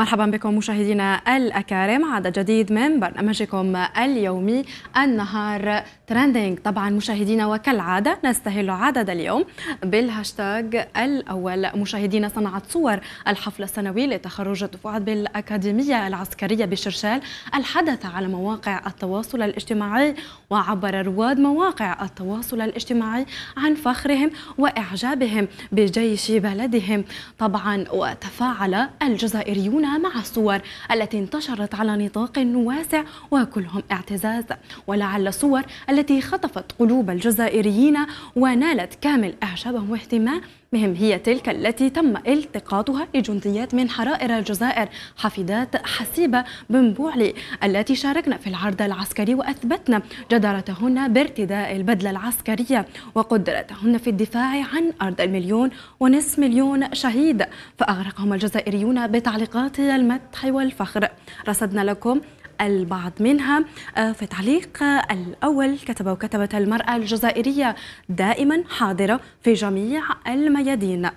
مرحبا بكم مشاهدينا الأكارم عدد جديد من برنامجكم اليومي النهار ترندينج طبعا مشاهدينا وكالعادة نستهل عدد اليوم بالهاشتاج الأول مشاهدينا صنعت صور الحفل السنوي لتخرج الدفعات بالأكاديمية العسكرية بشرشال الحدث على مواقع التواصل الاجتماعي وعبر رواد مواقع التواصل الاجتماعي عن فخرهم وإعجابهم بجيش بلدهم طبعا وتفاعل الجزائريون مع الصور التي انتشرت على نطاق واسع وكلهم اعتزاز ولعل الصور التي التي خطفت قلوب الجزائريين ونالت كامل إعجابهم واهتمامهم هي تلك التي تم التقاطها لجنديات من حرائر الجزائر حفيدات حسيبة بن بوعلي التي شاركنا في العرض العسكري وأثبتنا جدارتهن بارتداء البدلة العسكرية وقدرتهن في الدفاع عن أرض المليون ونصف مليون شهيد فأغرقهم الجزائريون بتعليقات المدح والفخر رصدنا لكم البعض منها آه، في تعليق الأول كتب وكتبت المرأة الجزائرية دائما حاضرة في جميع الميادين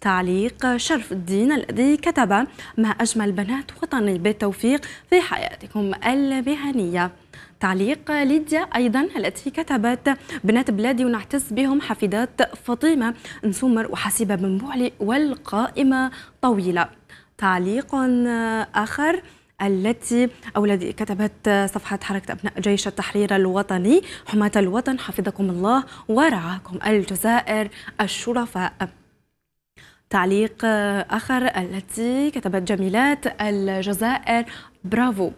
تعليق شرف الدين الذي كتب ما أجمل بنات وطني بالتوفيق في حياتكم المهنية تعليق ليديا أيضا التي كتبت بنات بلادي ونعتز بهم حفيدات فطيمة نسومر وحسيبة بن بوعلي والقائمة طويلة تعليق آخر التي أو الذي كتبت صفحة حركة أبناء جيش التحرير الوطني حماة الوطن حفظكم الله ورعاكم الجزائر الشرفاء تعليق آخر التي كتبت جميلات الجزائر برافو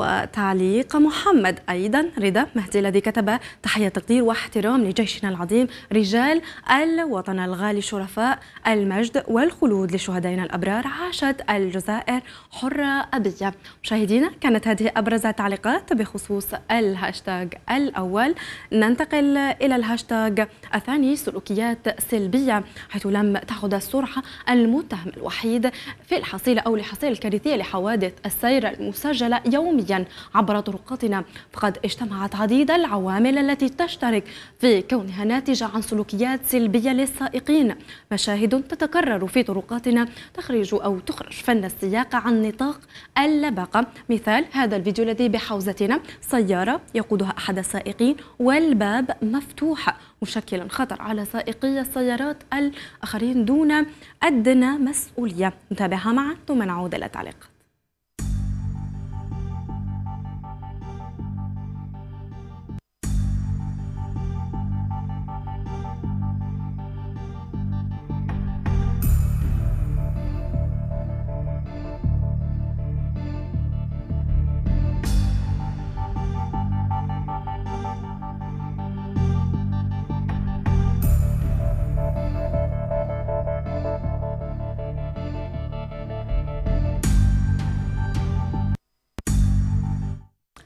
وتعليق محمد أيضا رضا مهدي الذي كتب تحية تقدير واحترام لجيشنا العظيم رجال الوطن الغالي شرفاء المجد والخلود لشهدائنا الأبرار عاشت الجزائر حرة أبية مشاهدينا كانت هذه أبرز تعليقات بخصوص الهاشتاج الأول ننتقل إلى الهاشتاج الثاني سلوكيات سلبية حيث لم تأخذ السرعة المتهم الوحيد في الحصيلة أو الحصيلة الكارثية لحوادث السير المسجلة يوميا يوميا عبر طرقاتنا فقد اجتمعت عديد العوامل التي تشترك في كونها ناتجة عن سلوكيات سلبية للسائقين مشاهد تتكرر في طرقاتنا تخرج أو تخرج فن السياق عن نطاق اللباقة مثال هذا الفيديو الذي بحوزتنا سيارة يقودها أحد السائقين والباب مفتوح مشكلا خطر على سائقي السيارات الآخرين دون أدنى مسؤولية نتابعها معا ثم نعود إلى التعليق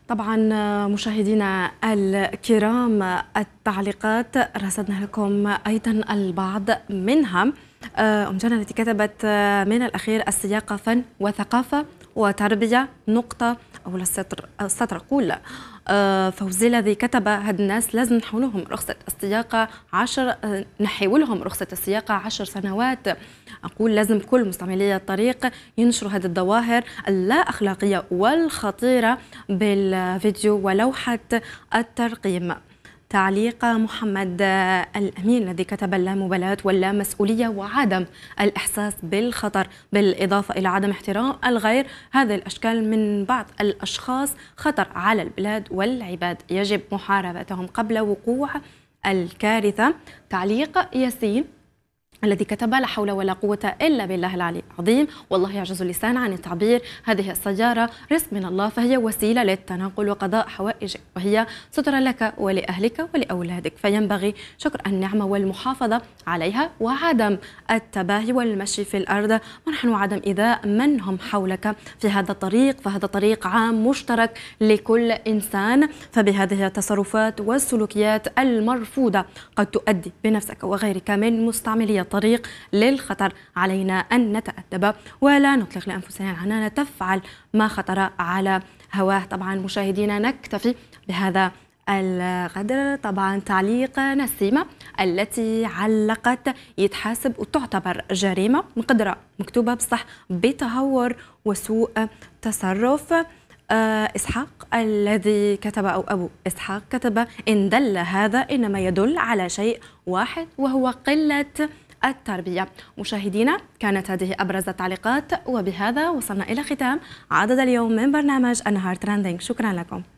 طبعا مشاهدينا الكرام التعليقات رصدنا لكم ايضا البعض منها آه، ام جنى التي كتبت آه، من الاخير السياقه فن وثقافه وتربيه نقطه ولا السطر السطر قول آه، فوزي الذي كتب هاد الناس لازم نحولهم رخصة السياقة عشر آه، نحولهم رخصة السياقة عشر سنوات أقول لازم كل مستعملي الطريق ينشروا هذه الظواهر اللا أخلاقية والخطيرة بالفيديو ولوحة الترقيم تعليق محمد الأمين الذي كتب اللامبالاة مبالاة مسؤولية وعدم الإحساس بالخطر بالإضافة إلى عدم احترام الغير هذه الأشكال من بعض الأشخاص خطر على البلاد والعباد يجب محاربتهم قبل وقوع الكارثة تعليق ياسين الذي كتب لا حول ولا قوة إلا بالله العلي العظيم والله يعجز اللسان عن التعبير هذه السيارة رزق من الله فهي وسيلة للتنقل وقضاء حوائجك وهي سترة لك ولأهلك ولأولادك فينبغي شكر النعمة والمحافظة عليها وعدم التباهي والمشي في الأرض ونحن وعدم إيذاء من هم حولك في هذا الطريق فهذا طريق عام مشترك لكل إنسان فبهذه التصرفات والسلوكيات المرفوضة قد تؤدي بنفسك وغيرك من مستعملية الطريق للخطر علينا أن نتأدب ولا نطلق لأنفسنا عنانا تفعل ما خطر على هواه طبعا مشاهدينا نكتفي بهذا القدر طبعا تعليق نسيمة التي علقت يتحاسب وتعتبر جريمة مقدرة مكتوبة بصح بتهور وسوء تصرف آه، إسحاق الذي كتب أو أبو إسحاق كتب إن دل هذا إنما يدل على شيء واحد وهو قلة التربية مشاهدينا كانت هذه أبرز التعليقات وبهذا وصلنا إلى ختام عدد اليوم من برنامج النهار ترندينج شكرا لكم